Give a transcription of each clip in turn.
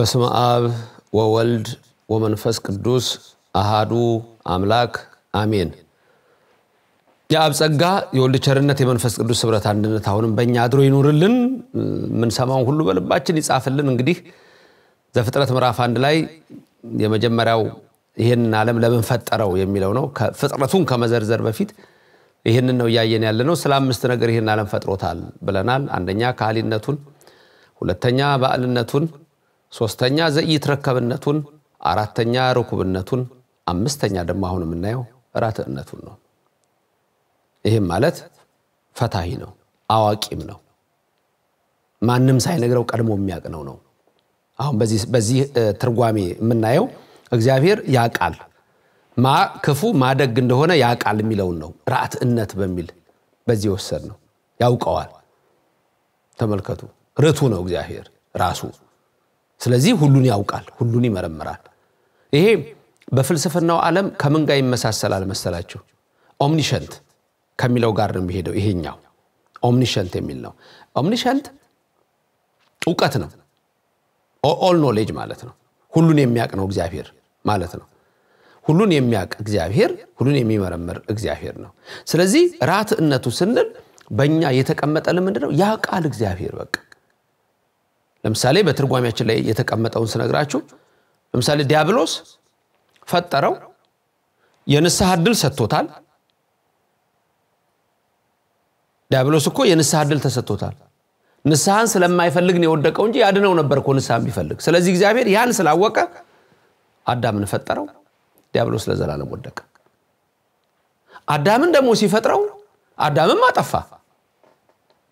በስመ አብ ወወልድ ወመንፈስ ቅዱስ አሃዱ አምላክ አሜን። የአብ ጸጋ የወልድ ቸርነት የመንፈስ ቅዱስ ህብረት አንድነት አሁንም በእኛ አድሮ ይኑርልን፣ የምንሰማውን ሁሉ በልባችን ይጻፍልን። እንግዲህ ዘፍጥረት ምዕራፍ አንድ ላይ የመጀመሪያው ይህንን ዓለም ለምን ፈጠረው የሚለው ነው። ፍጥረቱን ከመዘርዘር በፊት ይህንን ነው እያየን ያለ ነው። ስለ አምስት ነገር ይህን ዓለም ፈጥሮታል ብለናል። አንደኛ ካህሊነቱን፣ ሁለተኛ በአልነቱን ሶስተኛ ዘይትረከብነቱን፣ አራተኛ ርኩብነቱን፣ አምስተኛ ደግሞ አሁን የምናየው ራትእነቱን ነው። ይህም ማለት ፈታሂ ነው፣ አዋቂም ነው። ማንም ሳይነግረው ቀድሞ የሚያቅ ነው። አሁን በዚህ ትርጓሜ የምናየው እግዚአብሔር ያቃል ማ ክፉ ማደግ እንደሆነ ያቃል የሚለውን ነው። ራእትነት በሚል በዚህ ወሰድ ነው። ያውቀዋል። ተመልከቱ፣ ርቱ ነው እግዚአብሔር ራሱ። ስለዚህ ሁሉን ያውቃል፣ ሁሉን ይመረምራል። ይሄ በፍልስፍናው ዓለም ከምን ጋር ይመሳሰላል መሰላችሁ? ኦምኒሸንት ከሚለው ጋር ነው የሚሄደው። ይሄኛው ኦምኒሸንት የሚል ነው። ኦምኒሸንት እውቀት ነው። ኦል ኖሌጅ ማለት ነው። ሁሉን የሚያቅ ነው እግዚአብሔር ማለት ነው። ሁሉን የሚያውቅ እግዚአብሔር፣ ሁሉን የሚመረምር እግዚአብሔር ነው። ስለዚህ ራትዕነቱ ስንል በእኛ የተቀመጠ ለምንድ ነው? ያ ቃል እግዚአብሔር በቃ ለምሳሌ በትርጓሚያችን ላይ የተቀመጠውን ስነግራችሁ፣ ለምሳሌ ዲያብሎስ ፈጠረው፣ የንስሐ ድል ሰጥቶታል። ዲያብሎስ እኮ የንስሐ እድል ተሰጥቶታል። ንስሐን ስለማይፈልግ ነው የወደቀው እንጂ ያድነው ነበር እኮ ንስሐ ቢፈልግ። ስለዚህ እግዚአብሔር ያን ስላወቀ አዳምን ፈጠረው፣ ዲያብሎስ ለዘላለም ወደቀ። አዳምን ደግሞ ሲፈጥረው አዳምም አጠፋ።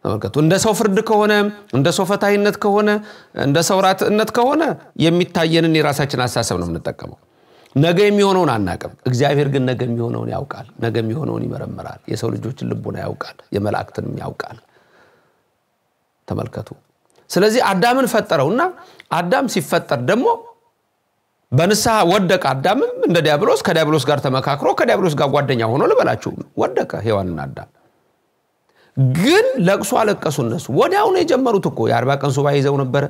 ተመልከቱ። እንደ ሰው ፍርድ ከሆነ እንደ ሰው ፈታይነት ከሆነ እንደ ሰው ራትነት ከሆነ የሚታየንን የራሳችን አሳሰብ ነው የምንጠቀመው። ነገ የሚሆነውን አናቅም። እግዚአብሔር ግን ነገ የሚሆነውን ያውቃል። ነገ የሚሆነውን ይመረምራል። የሰው ልጆችን ልቡና ያውቃል። የመላእክትንም ያውቃል። ተመልከቱ። ስለዚህ አዳምን ፈጠረውና አዳም ሲፈጠር ደግሞ በንስሐ ወደቀ። አዳምም እንደ ዲያብሎስ ከዲያብሎስ ጋር ተመካክሮ ከዲያብሎስ ጋር ጓደኛ ሆኖ ልበላችሁ ወደቀ። ሔዋንን አዳም ግን ለቅሶ አለቀሱ። እነሱ ወዲያውነ የጀመሩት እኮ የአርባ ቀን ሱባ ይዘው ነበረ።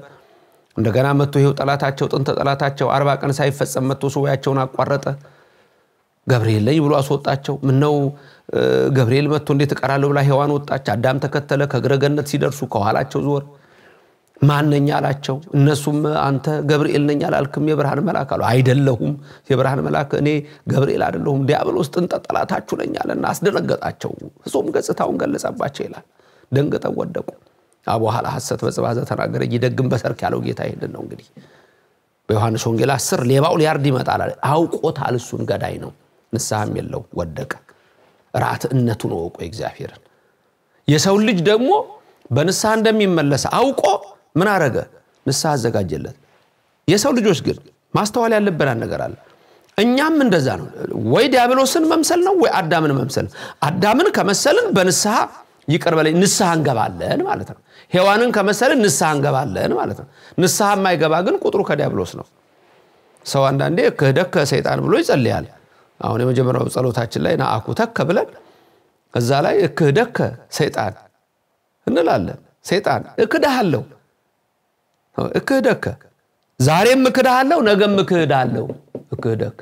እንደገና መጥቶ ይኸው ጠላታቸው ጥንተ ጠላታቸው አርባ ቀን ሳይፈጸም መጥቶ ሱባያቸውን አቋረጠ። ገብርኤል ነኝ ብሎ አስወጣቸው። ምነው ገብርኤል መጥቶ እንዴት እቀራለሁ ብላ ሔዋን ወጣች። አዳም ተከተለ። ከግረገነት ሲደርሱ ከኋላቸው ዞር ማንነኛ አላቸው። እነሱም አንተ ገብርኤል ነኝ አላልክም የብርሃን መልአክ አሉ። አይደለሁም የብርሃን መልአክ እኔ ገብርኤል አይደለሁም ዲያብሎስ ጥንተ ጠላታችሁ ነኝ አለና አስደነገጣቸው። ፍጹም ገጽታውን ገለጸባቸው ይላል። ደንግጠው ወደቁ። በኋላ ሐሰት በጽባ ተናገረ ይደግም በሰርክ ያለው ጌታ ይህንን ነው እንግዲህ በዮሐንስ ወንጌል አስር ሌባው ሊያርድ ይመጣል አለ አውቆታል እሱን ገዳይ ነው ንስሐም የለው ወደቀ ራትእነቱን ወቆ እግዚአብሔርን የሰው ልጅ ደግሞ በንስሐ እንደሚመለስ አውቆ ምን አረገ ንስሐ አዘጋጀለት የሰው ልጆች ግን ማስተዋል ያለብን ነገር አለ እኛም እንደዛ ነው ወይ ዲያብሎስን መምሰል ነው ወይ አዳምን መምሰል አዳምን ከመሰልን በንስሐ ይቅር ንስሐ እንገባለን ማለት ነው ሔዋንን ከመሰልን ንስሐ እንገባለን ማለት ነው ንስሐ የማይገባ ግን ቁጥሩ ከዲያብሎስ ነው ሰው አንዳንዴ ክህደከ ሰይጣን ብሎ ይጸልያል አሁን የመጀመሪያው ጸሎታችን ላይ ተከ ብለን እዛ ላይ እክህደከ ሰይጣን እንላለን ሰይጣን እክድሃለሁ እክህደከ ዛሬም እክድሃለሁ ነገም እክህዳለሁ እክህደከ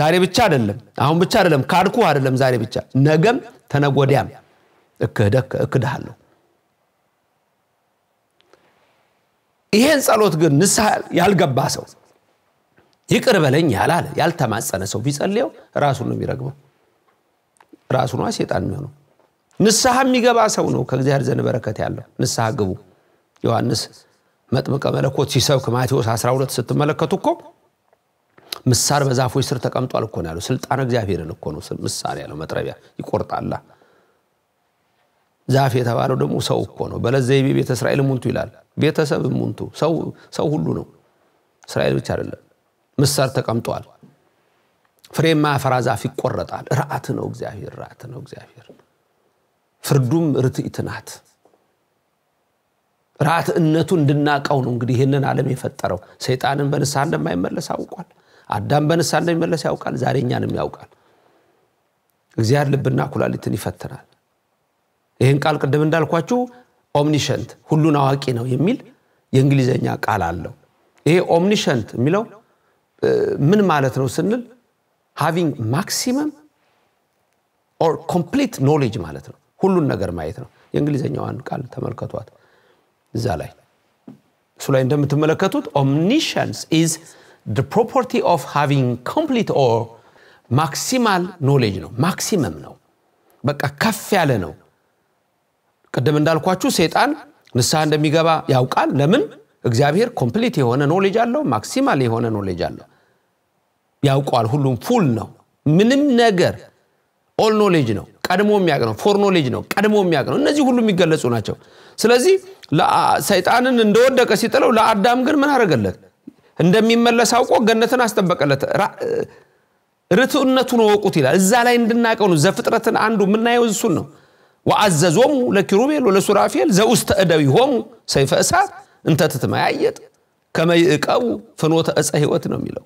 ዛሬ ብቻ አይደለም አሁን ብቻ አይደለም ካድኩ አይደለም ዛሬ ብቻ ነገም ተነጎዲያም እክህደከ እክድሃለሁ ይሄን ጸሎት ግን ንስሐ ያልገባ ሰው ይቅር በለኝ ያላለ ያልተማጸነ ሰው ቢጸልየው ራሱን ነው የሚረግመው። ራሱ ነው ሴጣን የሚሆነው። ንስሐ የሚገባ ሰው ነው ከእግዚአብሔር ዘንድ በረከት ያለው። ንስሐ ግቡ። ዮሐንስ መጥምቀ መለኮት ሲሰብክ ማቴዎስ 12 ስትመለከቱ እኮ ምሳር በዛፎች ስር ተቀምጧል እኮ ነው ያለው። ስልጣን እግዚአብሔርን እኮ ነው ምሳሌ ያለው። መጥረቢያ ይቆርጣላ ዛፍ የተባለው ደግሞ ሰው እኮ ነው። በለዘ ዘይቤ ቤተ እስራኤል ሙንቱ ይላል። ቤተሰብ ሙንቱ ሰው ሁሉ ነው። እስራኤል ብቻ አይደለም። ምሳር ተቀምጧል። ፍሬ የማያፈራ ዛፍ ይቆረጣል። ርአት ነው እግዚአብሔር፣ ርአት ነው እግዚአብሔር። ፍርዱም ርትዕት ናት። ርዓት እነቱ እንድናቀው ነው እንግዲህ ይህንን ዓለም የፈጠረው። ሰይጣንን በንስሐ እንደማይመለስ አውቋል። አዳም በንስሐ እንደሚመለስ ያውቃል። ዛሬ እኛንም ያውቃል። እግዚአብሔር ልብና ኩላሊትን ይፈትናል። ይህን ቃል ቅድም እንዳልኳችሁ ኦምኒሸንት ሁሉን አዋቂ ነው የሚል የእንግሊዝኛ ቃል አለው። ይሄ ኦምኒሸንት የሚለው ምን ማለት ነው ስንል ሃቪንግ ማክሲመም ኦር ኮምፕሊት ኖሌጅ ማለት ነው። ሁሉን ነገር ማየት ነው። የእንግሊዝኛዋን ቃል ተመልከቷት እዛ ላይ እሱ ላይ እንደምትመለከቱት ኦምኒሽንስ ኢዝ ፕሮፐርቲ ኦፍ ሃቪንግ ኮምፕሊት ኦር ማክሲማል ኖሌጅ ነው። ማክሲመም ነው። በቃ ከፍ ያለ ነው። ቅድም እንዳልኳችሁ ሴጣን ንስሐ እንደሚገባ ያውቃል ለምን እግዚአብሔር ኮምፕሊት የሆነ ኖሌጅ አለው ማክሲማል የሆነ ኖሌጅ አለው ያውቀዋል ሁሉም ፉል ነው ምንም ነገር ኦል ኖሌጅ ነው ቀድሞ የሚያቅ ነው ፎር ኖሌጅ ነው ቀድሞ የሚያቅ ነው እነዚህ ሁሉ የሚገለጹ ናቸው ስለዚህ ሰይጣንን እንደወደቀ ሲጥለው ለአዳም ግን ምን አረገለት እንደሚመለስ አውቆ ገነትን አስጠበቀለት ርትነቱን ወቁት ይላል እዛ ላይ እንድናቀው ነው ዘፍጥረትን አንዱ የምናየው እሱን ነው ወአዘዞሙ ለኪሩቤል ወለሱራፌል ዘውስተ እደዊሆሙ ሰይፈ እሳት እንተ ትትመያየጥ ከመ ይዕቀቡ ፍኖተ ዕፀ ሕይወት ነው የሚለው።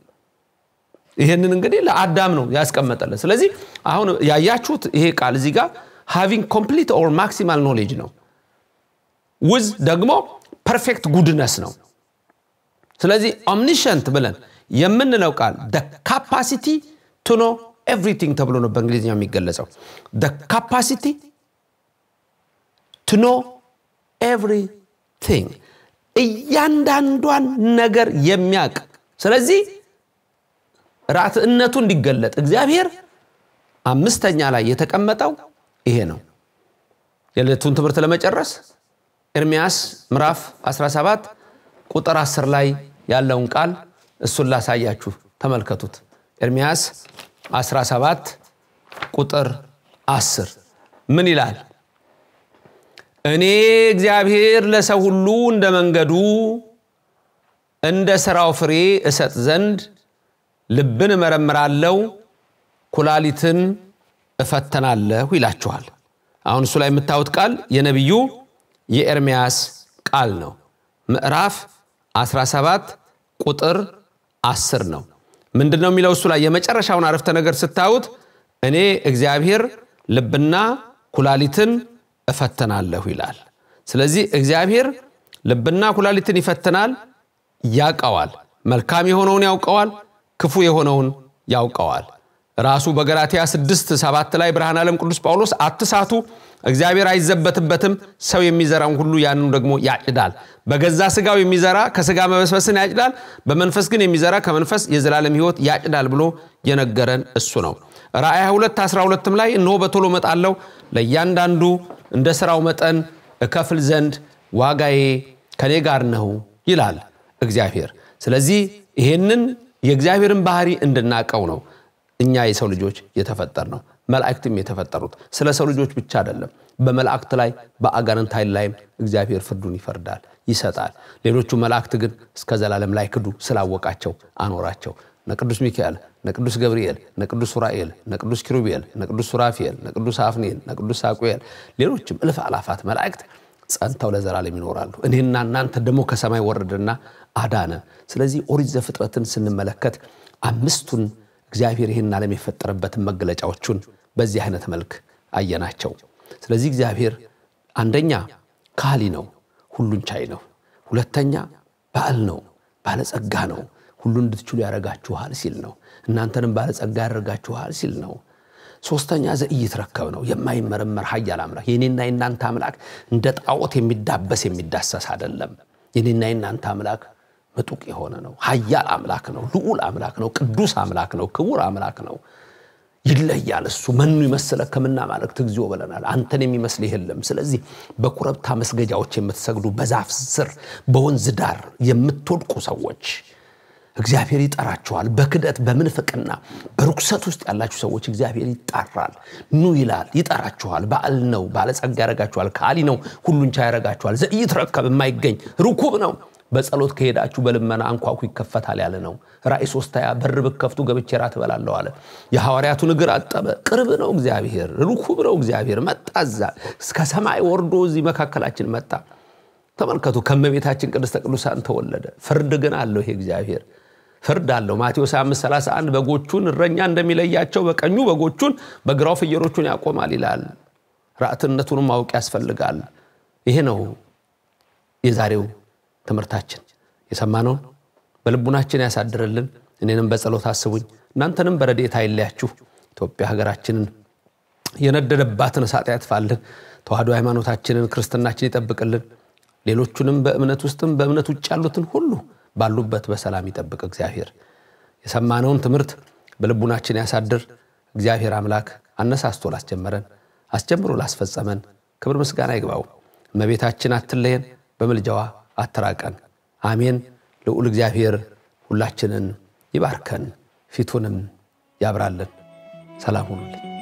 ይህንን እንግዲህ ለአዳም ነው ያስቀመጠልን። ስለዚህ አሁን ያያችሁት ይሄ ቃል እዚህ ጋር ሃቪንግ ኮምፕሊት ኦር ማክሲማል ኖሌጅ ነው። ውዝ ደግሞ ፐርፌክት ጉድነስ ነው። ስለዚህ ኦምኒሸንት ብለን የምንለው ቃል ደ ካፓሲቲ ቱኖ ኤቭሪቲንግ ተብሎ ነው በእንግሊዝኛ የሚገለጸው። ደ ካፓሲቲ ቱ ኖ ኤቭሪቲንግ እያንዳንዷን ነገር የሚያውቅ ስለዚህ ራትዕነቱ እንዲገለጥ እግዚአብሔር አምስተኛ ላይ የተቀመጠው ይሄ ነው። የዕለቱን ትምህርት ለመጨረስ ኤርሚያስ ምዕራፍ 17 ቁጥር 10 ላይ ያለውን ቃል እሱን ላሳያችሁ፣ ተመልከቱት። ኤርሚያስ 17 ቁጥር 10 ምን ይላል? እኔ እግዚአብሔር ለሰው ሁሉ እንደ መንገዱ እንደ ሥራው ፍሬ እሰጥ ዘንድ ልብን እመረምራለሁ፣ ኩላሊትን እፈተናለሁ ይላችኋል። አሁን እሱ ላይ የምታዩት ቃል የነቢዩ የኤርምያስ ቃል ነው። ምዕራፍ 17 ቁጥር 10 ነው። ምንድን ነው የሚለው? እሱ ላይ የመጨረሻውን አረፍተ ነገር ስታዩት እኔ እግዚአብሔር ልብና ኩላሊትን እፈትናለሁ ይላል። ስለዚህ እግዚአብሔር ልብና ኩላሊትን ይፈትናል፣ ያውቀዋል። መልካም የሆነውን ያውቀዋል፣ ክፉ የሆነውን ያውቀዋል። ራሱ በገላትያ 6 ሰባት ላይ ብርሃን ዓለም ቅዱስ ጳውሎስ አትሳቱ እግዚአብሔር አይዘበትበትም። ሰው የሚዘራውን ሁሉ ያንኑ ደግሞ ያጭዳል። በገዛ ስጋው የሚዘራ ከስጋ መበስበስን ያጭዳል፣ በመንፈስ ግን የሚዘራ ከመንፈስ የዘላለም ህይወት ያጭዳል ብሎ የነገረን እሱ ነው። ራእይ 22 12 ላይ እነሆ በቶሎ መጣለው ለእያንዳንዱ እንደ ስራው መጠን እከፍል ዘንድ ዋጋዬ ከኔ ጋር ነው ይላል እግዚአብሔር። ስለዚህ ይሄንን የእግዚአብሔርን ባህሪ እንድናቀው ነው እኛ የሰው ልጆች የተፈጠር ነው። መላእክትም የተፈጠሩት ስለ ሰው ልጆች ብቻ አይደለም። በመላእክት ላይ በአጋንንት ኃይል ላይም እግዚአብሔር ፍርዱን ይፈርዳል ይሰጣል። ሌሎቹ መላእክት ግን እስከ ዘላለም ላይ ክዱ ስላወቃቸው አኖራቸው። ነቅዱስ ሚካኤል፣ ነቅዱስ ገብርኤል፣ ነቅዱስ ሱራኤል፣ ነቅዱስ ኪሩቤል፣ ነቅዱስ ሱራፊኤል፣ ነቅዱስ አፍኔል፣ ነቅዱስ ሳቁኤል፣ ሌሎችም እልፍ አላፋት መላእክት ጸንተው ለዘላለም ይኖራሉ። እኔና እናንተ ደግሞ ከሰማይ ወረድና አዳነ። ስለዚህ ኦሪዘ ፍጥረትን ስንመለከት አምስቱን እግዚአብሔር ይህን ዓለም የፈጠረበትን መገለጫዎቹን በዚህ አይነት መልክ አየናቸው ስለዚህ እግዚአብሔር አንደኛ ካሊ ነው ሁሉን ቻይ ነው ሁለተኛ ባል ነው ባለጸጋ ነው ሁሉ እንድትችሉ ያደረጋችኋል ሲል ነው እናንተንም ባለጸጋ ያደርጋችኋል ሲል ነው ሶስተኛ ዘኢይትረከብ ነው የማይመረመር ሀያል አምላክ የኔና የናንተ አምላክ እንደ ጣዖት የሚዳበስ የሚዳሰስ አይደለም የኔና የናንተ አምላክ ምጡቅ የሆነ ነው ሀያል አምላክ ነው ልዑል አምላክ ነው ቅዱስ አምላክ ነው ክቡር አምላክ ነው ይለያል እሱ መኑ ይመስለ ከምና ማለክት እግዚኦ ብለናል አንተን የሚመስል የለም ስለዚህ በኮረብታ መስገጃዎች የምትሰግዱ በዛፍ ስር በወንዝ ዳር የምትወድቁ ሰዎች እግዚአብሔር ይጠራችኋል በክደት በምንፍቅና በርኩሰት ውስጥ ያላችሁ ሰዎች እግዚአብሔር ይጠራል ኑ ይላል ይጠራችኋል በአል ነው ባለጸጋ ያረጋችኋል ከአሊ ነው ሁሉን ቻ ያረጋችኋል ረከብ የማይገኝ ርኩብ ነው በጸሎት ከሄዳችሁ በልመና አንኳኩ ይከፈታል ያለ ነው። ራእይ ሶስተኛ በር ብከፍቱ ገብቼ ራት እበላለሁ አለ። የሐዋርያቱን እግር አጠበ። ቅርብ ነው እግዚአብሔር፣ ርኩብ ነው እግዚአብሔር። መጣ እዛ ከሰማይ ወርዶ እዚህ መካከላችን መጣ። ተመልከቱ፣ ከመቤታችን ቅድስተ ቅዱሳን ተወለደ። ፍርድ ግን አለው ይሄ እግዚአብሔር ፍርድ አለው። ማቴዎስ 5፥31 በጎቹን እረኛ እንደሚለያቸው በቀኙ በጎቹን በግራው ፍየሮቹን ያቆማል ይላል። ራእትነቱንም ማወቅ ያስፈልጋል። ይሄ ነው የዛሬው ትምህርታችን የሰማነውን በልቡናችን ያሳድርልን። እኔንም በጸሎት አስቡኝ፣ እናንተንም በረድኤት አይለያችሁ። ኢትዮጵያ ሀገራችንን የነደደባትን እሳት ያጥፋልን። ተዋህዶ ሃይማኖታችንን ክርስትናችን ይጠብቅልን። ሌሎቹንም በእምነት ውስጥም በእምነት ውጭ ያሉትን ሁሉ ባሉበት በሰላም ይጠብቅ። እግዚአብሔር የሰማነውን ትምህርት በልቡናችን ያሳድር። እግዚአብሔር አምላክ አነሳስቶ ላስጀመረን አስጀምሮ ላስፈጸመን ክብር ምስጋና ይግባው። እመቤታችን አትለየን በምልጃዋ አትራቀን። አሜን። ልዑል እግዚአብሔር ሁላችንን ይባርከን፣ ፊቱንም ያብራልን። ሰላም ሁኑልኝ።